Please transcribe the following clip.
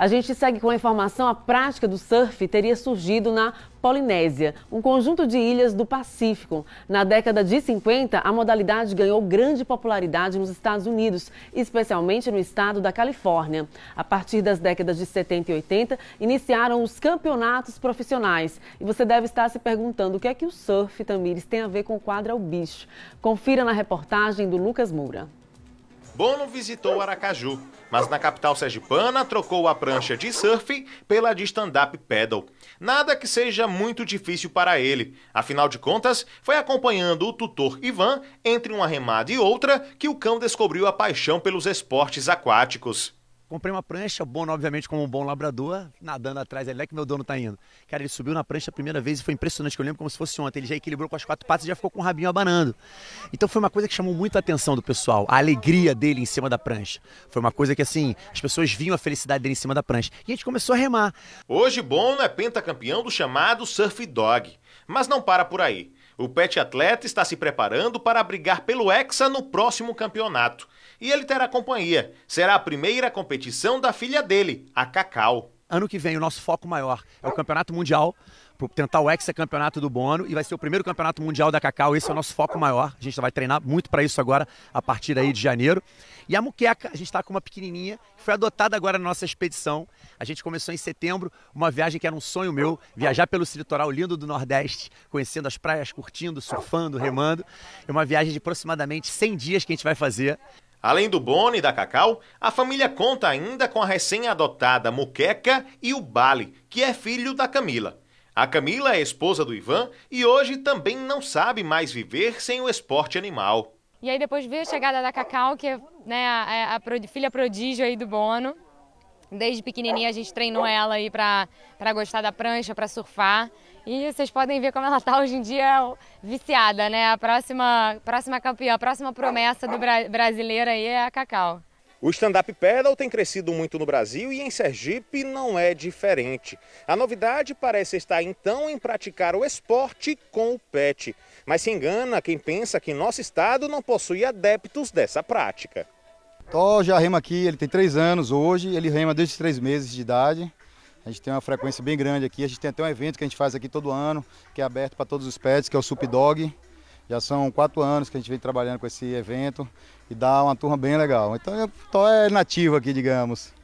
A gente segue com a informação: a prática do surf teria surgido na Polinésia, um conjunto de ilhas do Pacífico. Na década de 50, a modalidade ganhou grande popularidade nos Estados Unidos, especialmente no estado da Califórnia. A partir das décadas de 70 e 80, iniciaram os campeonatos profissionais. E você deve estar se perguntando o que é que o surf, Tamires, tem a ver com o quadro ao é bicho. Confira na reportagem do Lucas Moura. Bono visitou Aracaju, mas na capital sergipana trocou a prancha de surf pela de stand-up paddle. Nada que seja muito difícil para ele, afinal de contas, foi acompanhando o tutor Ivan entre uma remada e outra que o cão descobriu a paixão pelos esportes aquáticos. Comprei uma prancha, Bono, obviamente, como um bom labrador, nadando atrás ali, é que meu dono tá indo. Cara, ele subiu na prancha a primeira vez e foi impressionante, que eu lembro como se fosse ontem. Ele já equilibrou com as quatro patas e já ficou com o rabinho abanando. Então foi uma coisa que chamou muito a atenção do pessoal, a alegria dele em cima da prancha. Foi uma coisa que, assim, as pessoas viam a felicidade dele em cima da prancha. E a gente começou a remar. Hoje, Bono é pentacampeão do chamado Surf Dog. Mas não para por aí. O pet atleta está se preparando para brigar pelo Hexa no próximo campeonato e ele terá companhia. Será a primeira competição da filha dele, a Cacau. Ano que vem, o nosso foco maior é o Campeonato Mundial, para tentar o ex-campeonato do Bono, e vai ser o primeiro campeonato mundial da Cacau. Esse é o nosso foco maior. A gente vai treinar muito para isso agora, a partir aí de janeiro. E a muqueca, a gente está com uma pequenininha, que foi adotada agora na nossa expedição. A gente começou em setembro, uma viagem que era um sonho meu, viajar pelo litoral lindo do Nordeste, conhecendo as praias, curtindo, surfando, remando. É uma viagem de aproximadamente 100 dias que a gente vai fazer. Além do Boni e da Cacau, a família conta ainda com a recém-adotada Muqueca e o Bali, que é filho da Camila. A Camila é esposa do Ivan e hoje também não sabe mais viver sem o esporte animal. E aí depois veio a chegada da Cacau, que é né, a, é a, a, filha prodígio aí do Bono. Desde pequenininha a gente treinou ela aí para gostar da prancha, para surfar. E vocês podem ver como ela está hoje em dia viciada, né? A próxima, próxima campeã, a próxima promessa do bra brasileiro aí é a Cacau. O stand-up paddle tem crescido muito no Brasil e em Sergipe não é diferente. A novidade parece estar então em praticar o esporte com o pet. Mas se engana quem pensa que nosso estado não possui adeptos dessa prática. Tó já rema aqui, ele tem três anos hoje, ele rema desde três meses de idade. A gente tem uma frequência bem grande aqui. A gente tem até um evento que a gente faz aqui todo ano, que é aberto para todos os pets, que é o Sup Dog. Já são quatro anos que a gente vem trabalhando com esse evento e dá uma turma bem legal. Então, eu é nativo aqui, digamos.